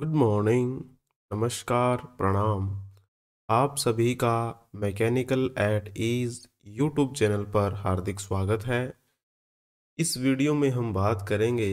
Good morning नमस्कार प्रणाम आप सभी का mechanical at ease YouTube channel पर हार्दिक स्वागत है इस वीडियो में हम बात करेंगे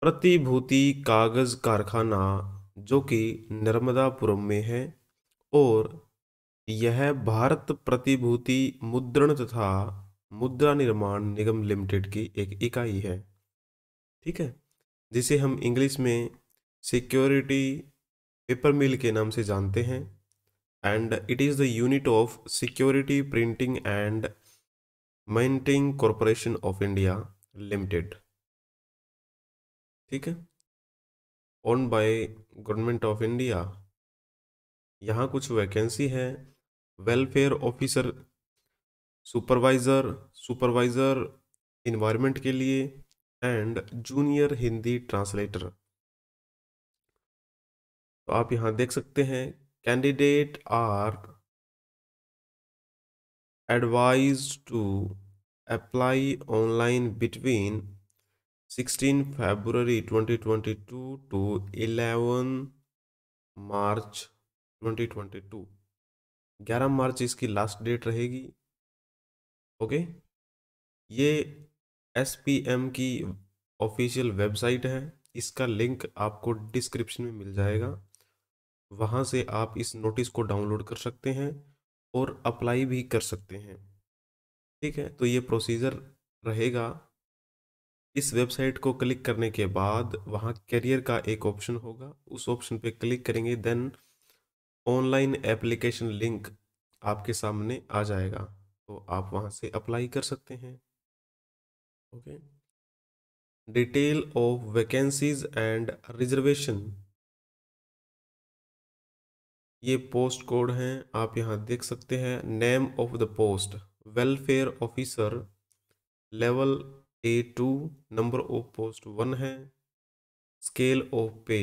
प्रतिभूति कागज़ कारखाना जो कि नर्मदापुरम में है और यह भारत प्रतिभूति मुद्रण तथा मुद्रा निर्माण निगम लिमिटेड की एक इकाई है ठीक है जिसे हम इंग्लिश में सिक्योरिटी पेपर मिल के नाम से जानते हैं and it is the unit of security printing and minting corporation of India limited ठीक है owned by government of India यहाँ कुछ वैकेंसी है welfare officer supervisor supervisor environment के लिए एंड जूनियर हिंदी ट्रांसलेटर तो आप यहाँ देख सकते हैं candidate are advised to apply online between 16 February 2022 to 11 March 2022 11 March इसकी लास्ट डेट रहेगी ओके ये एस पी एम की ऑफिशियल वेबसाइट है इसका लिंक आपको डिस्क्रिप्शन में मिल जाएगा वहाँ से आप इस नोटिस को डाउनलोड कर सकते हैं और अप्लाई भी कर सकते हैं ठीक है तो ये प्रोसीजर रहेगा इस वेबसाइट को क्लिक करने के बाद वहाँ करियर का एक ऑप्शन होगा उस ऑप्शन पे क्लिक करेंगे देन ऑनलाइन एप्लीकेशन लिंक आपके सामने आ जाएगा तो आप वहाँ से अप्लाई कर सकते हैं okay detail of vacancies and reservation ये पोस्ट कोड हैं आप यहाँ देख सकते हैं name of the post welfare officer level A two number of post one है scale of pay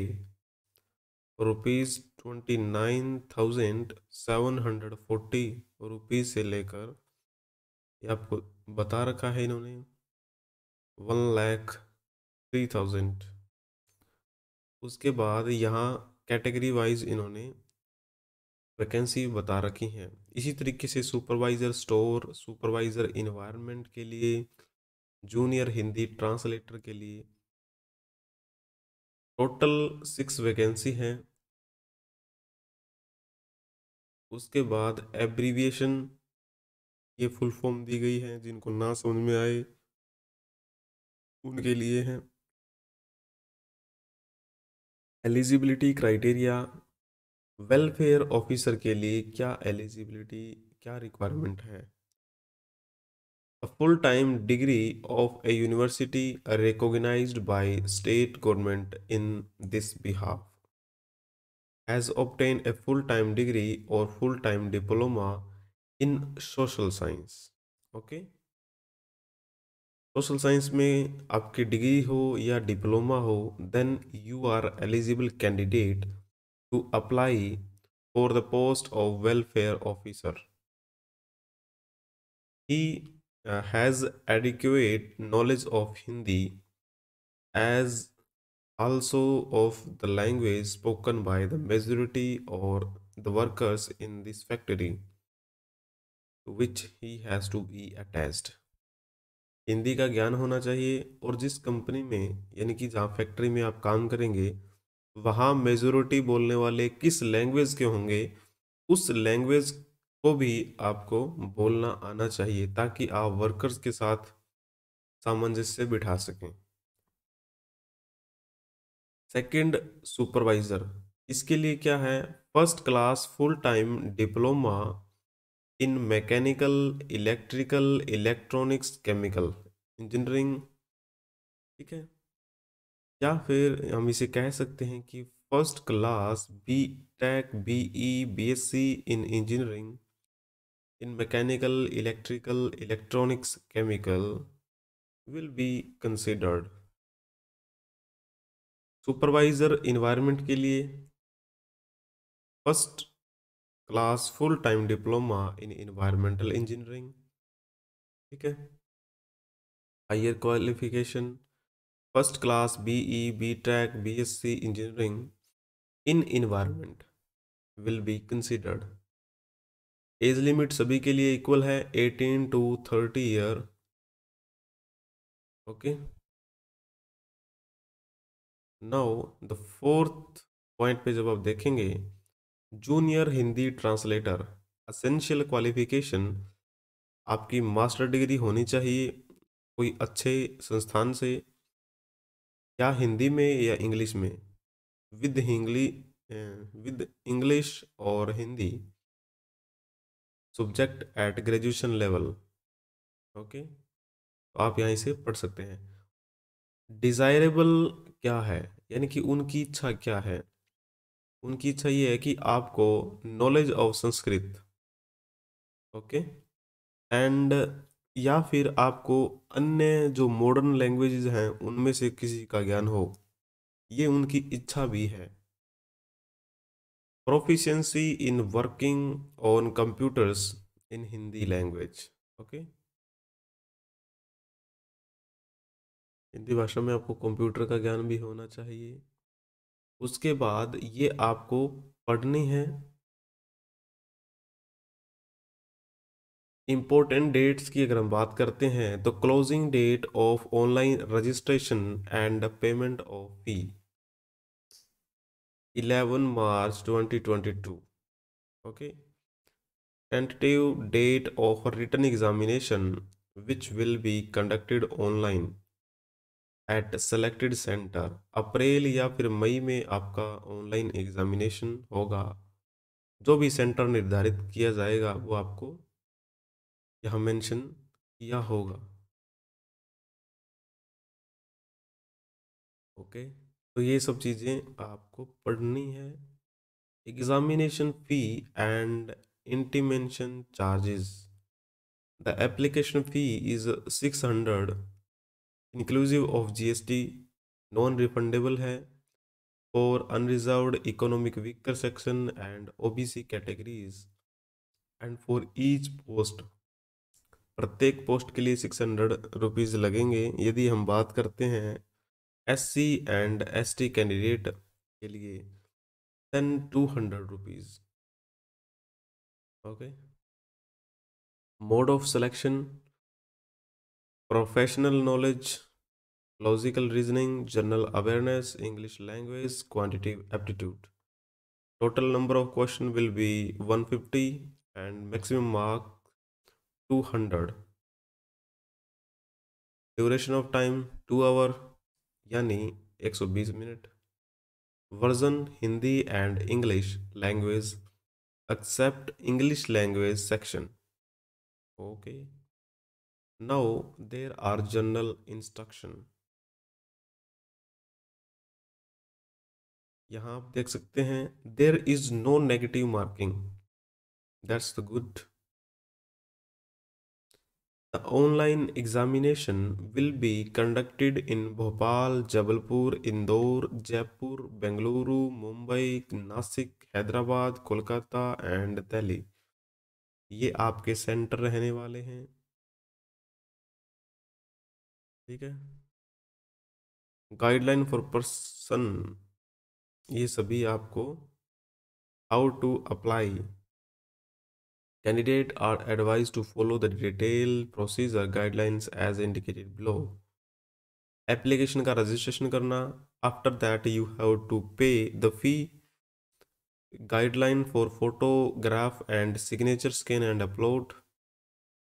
rupees twenty nine thousand seven hundred forty rupees से लेकर ये आपको बता रखा है इन्होंने वन लैख थ्री थाउजेंड उसके बाद यहाँ कैटेगरी वाइज इन्होंने वैकेंसी बता रखी हैं इसी तरीके से सुपरवाइज़र स्टोर सुपरवाइज़र इन्वायरमेंट के लिए जूनियर हिंदी ट्रांसलेटर के लिए टोटल सिक्स वैकेंसी हैं उसके बाद एब्रीविएशन ये फुल फॉर्म दी गई है जिनको ना समझ में आए उनके लिए हैं एलिजिबिलिटी क्राइटेरिया वेलफेयर ऑफिसर के लिए क्या एलिजिबिलिटी क्या रिक्वायरमेंट है full time degree of a university recognise by state government in this behalf as obtain a full time degree और full time diploma in social science okay social science में आपकी degree हो या diploma हो then you are eligible candidate to apply for the post of welfare officer. He uh, has adequate knowledge of Hindi as also of the language spoken by the majority or the workers in this factory to which he has to be attached. Hindi का ज्ञान होना चाहिए और जिस company में यानी कि जहाँ फैक्ट्री में आप काम करेंगे वहाँ मेजोरिटी बोलने वाले किस लैंग्वेज के होंगे उस लैंग्वेज को भी आपको बोलना आना चाहिए ताकि आप वर्कर्स के साथ सामंजस्य बिठा सकें सेकंड सुपरवाइज़र इसके लिए क्या है first class full time diploma in mechanical electrical electronics chemical engineering ठीक है या फिर हम इसे कह सकते हैं कि first class B tech B E B S C in engineering in mechanical electrical electronics chemical will be considered supervisor environment के लिए first class full time diploma in environmental engineering ठीक है higher qualification first class B E B ट्रैक B S C engineering in environment will be considered age limit सभी के लिए equal है eighteen to thirty year okay now the fourth point पे जब आप देखेंगे junior Hindi translator essential qualification आपकी मास्टर डिग्री होनी चाहिए कोई अच्छे संस्थान से या हिंदी में या इंग्लिश में विद हिंगली विद इंग्लिश और Hindi subject at graduation level okay तो आप यहाँ से पढ़ सकते हैं डिज़ायरेबल क्या है यानी कि उनकी इच्छा क्या है उनकी इच्छा ये है कि आपको knowledge of Sanskrit okay and या फिर आपको अन्य जो मॉडर्न लैंग्वेजेज हैं उनमें से किसी का ज्ञान हो ये उनकी इच्छा भी है proficiency in working on computers in Hindi language okay Hindi भाषा में आपको कंप्यूटर का ज्ञान भी होना चाहिए उसके बाद ये आपको पढ़नी है इम्पोर्टेंट डेट्स की अगर हम बात करते हैं तो closing date of online registration and payment of fee 11 March 2022 okay tentative date of written examination which will be conducted online at selected centre April या फिर मई में आपका ऑनलाइन एग्जामिनेशन होगा जो भी सेंटर निर्धारित किया जाएगा वो आपको यहाँ मेंशन किया होगा ओके तो ये सब चीज़ें आपको पढ़नी है examination fee and intimation charges the application fee is six hundred inclusive of GST non refundable है for unreserved economic weaker section and OBC categories and for each post प्रत्येक पोस्ट के लिए सिक्स हंड्रेड रुपीज़ लगेंगे यदि हम बात करते हैं S C and S T candidate के लिए then two hundred rupees okay mode of selection professional knowledge logical reasoning general awareness English language quantitative aptitude total number of question will be one fifty and maximum mark 200 duration of time two hour यानी 120 minute version Hindi and English language except English language section okay now there are general instruction यहाँ आप देख सकते हैं देर is no negative marking that's the good The online examination will be conducted in Bhopal, Jabalpur, Indore, Jaipur, Bengaluru, Mumbai, Nasik, Hyderabad Kolkata and Delhi ये आपके centre रहने वाले हैं ठीक है गाइडलाइन फॉर पर्सन ये सभी आपको how to apply Candidates are advised to follow the detailed procedure guidelines as indicated below. Application registration karna. After that, you have to pay the fee. Guideline for photograph and signature scan and upload.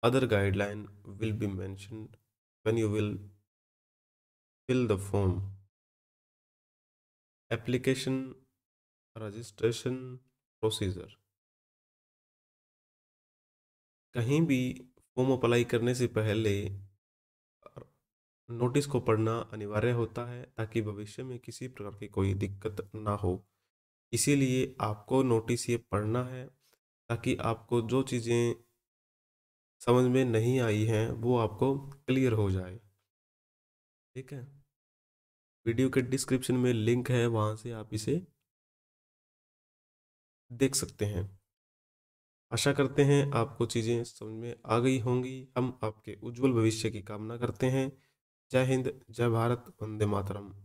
Other guideline will be mentioned when you will fill the form. Application registration procedure. कहीं भी form apply करने से पहले notice को पढ़ना अनिवार्य होता है ताकि भविष्य में किसी प्रकार की कोई दिक्कत ना हो इसीलिए आपको नोटिस ये पढ़ना है ताकि आपको जो चीज़ें समझ में नहीं आई हैं वो आपको क्लियर हो जाए ठीक है वीडियो के डिस्क्रिप्शन में लिंक है वहाँ से आप इसे देख सकते हैं आशा करते हैं आपको चीज़ें समझ में आ गई होंगी हम आपके उज्जवल भविष्य की कामना करते हैं जय हिंद जय भारत वंदे मातरम